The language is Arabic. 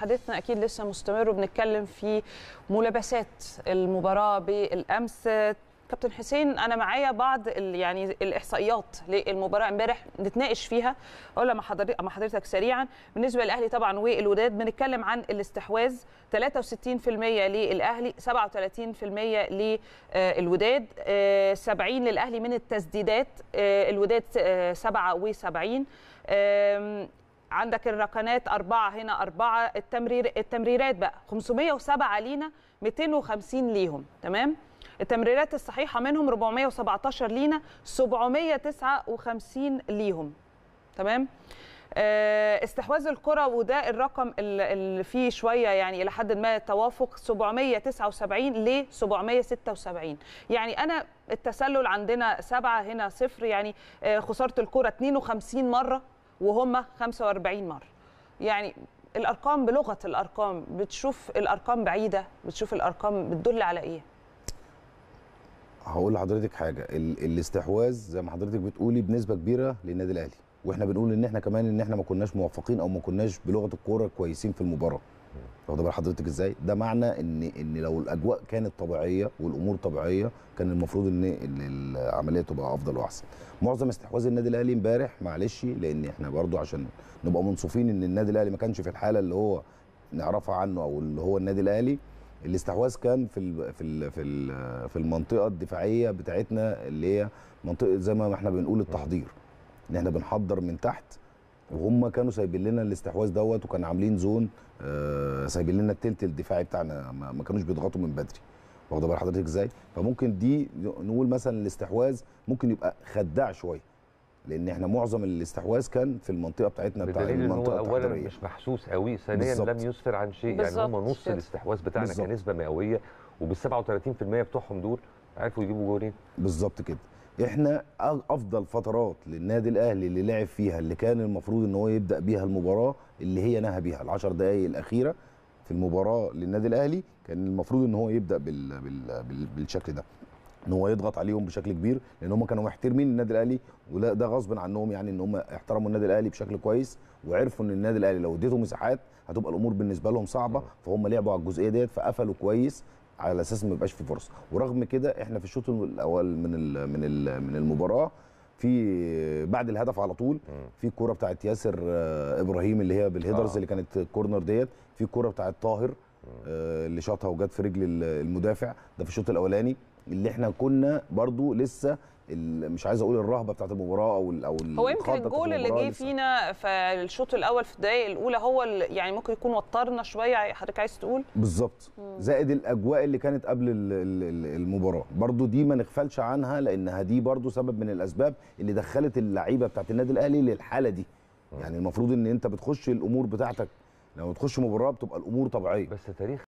حديثنا اكيد لسه مستمر وبنتكلم في ملابسات المباراه بالامس كابتن حسين انا معايا بعض يعني الاحصائيات للمباراه امبارح نتناقش فيها اقول مع حضرتك مع حضرتك سريعا بالنسبه للاهلي طبعا والوداد بنتكلم عن الاستحواذ 63% للاهلي 37% للوداد 70 آه، للاهلي من التسديدات آه، الوداد 77 آه، عندك الركنات أربعة هنا أربعة التمرير التمريرات بقى 507 لينا 250 ليهم تمام التمريرات الصحيحة منهم 417 لينا 759 ليهم تمام آه، استحواذ الكرة وده الرقم اللي فيه شوية يعني إلى حد ما توافق 779 ل 776 يعني أنا التسلل عندنا سبعة هنا صفر يعني آه، خسارة الكرة 52 مرة وهم 45 مره يعني الارقام بلغه الارقام بتشوف الارقام بعيده بتشوف الارقام بتدل على ايه هقول لحضرتك حاجه الاستحواذ زي ما حضرتك بتقولي بنسبه كبيره للنادي الاهلي واحنا بنقول ان احنا كمان ان احنا ما كناش موفقين او ما كناش بلغه الكوره كويسين في المباراه واخد بال حضرتك ازاي ده معنى ان ان لو الاجواء كانت طبيعيه والامور طبيعيه كان المفروض ان العمليه تبقى افضل واحسن معظم استحواذ النادي الاهلي امبارح معلش لان احنا برضو عشان نبقى منصفين ان النادي الاهلي ما كانش في الحاله اللي هو نعرفها عنه او اللي هو النادي الاهلي الاستحواذ كان في الـ في الـ في الـ في المنطقه الدفاعيه بتاعتنا اللي هي منطقه زي ما احنا بنقول التحضير ان احنا بنحضر من تحت وهم كانوا سايبين لنا الاستحواذ دوت وكان عاملين زون آه سايبين لنا التلت الدفاعي بتاعنا ما كانوش بيضغطوا من بدري واخده بال حضرتك ازاي فممكن دي نقول مثلا الاستحواذ ممكن يبقى خداع شويه لان احنا معظم الاستحواذ كان في المنطقه بتاعتنا بتاع المنطقه هو اولا مش محسوس قوي ثانيا لم يسفر عن شيء يعني هم نص الاستحواذ بتاعنا كنسبه مئويه وبال 37% بتوعهم دول عرفوا يجيبوا جولين بالظبط كده احنا افضل فترات للنادي الاهلي اللي لعب فيها اللي كان المفروض ان هو يبدا بيها المباراه اللي هي نهى بيها ال10 دقائق الاخيره في المباراه للنادي الاهلي كان المفروض ان هو يبدا بال بال بال بالشكل ده ان هو يضغط عليهم بشكل كبير لان هم كانوا محترمين النادي الاهلي ولا ده غصب عنهم يعني ان هم احترموا النادي الاهلي بشكل كويس وعرفوا ان النادي الاهلي لو اديته مساحات هتبقى الامور بالنسبه لهم صعبه فهم لعبوا على الجزئيه ديت فقفلوا كويس على اساس ما يبقاش في فرصه ورغم كده احنا في الشوط الاول من الـ من الـ من المباراه في بعد الهدف على طول في الكوره بتاعت ياسر آه، ابراهيم اللي هي بالهيدرز آه. اللي كانت الكورنر ديت في الكوره بتاعت طاهر آه، اللي شاطها وجت في رجل المدافع ده في الشوط الاولاني اللي احنا كنا برضو لسه مش عايز اقول الرهبه بتاعت المباراه او او هو يمكن الجول اللي جه فينا في الشوط الاول في الدقائق الاولى هو يعني ممكن يكون وترنا شويه حضرتك عايز تقول بالظبط زائد الاجواء اللي كانت قبل المباراه برضو دي ما نغفلش عنها لانها دي برضو سبب من الاسباب اللي دخلت اللعيبه بتاعت النادي الاهلي للحاله دي آه. يعني المفروض ان انت بتخش الامور بتاعتك لما تخش مباراه بتبقى الامور طبيعيه بس تاريخ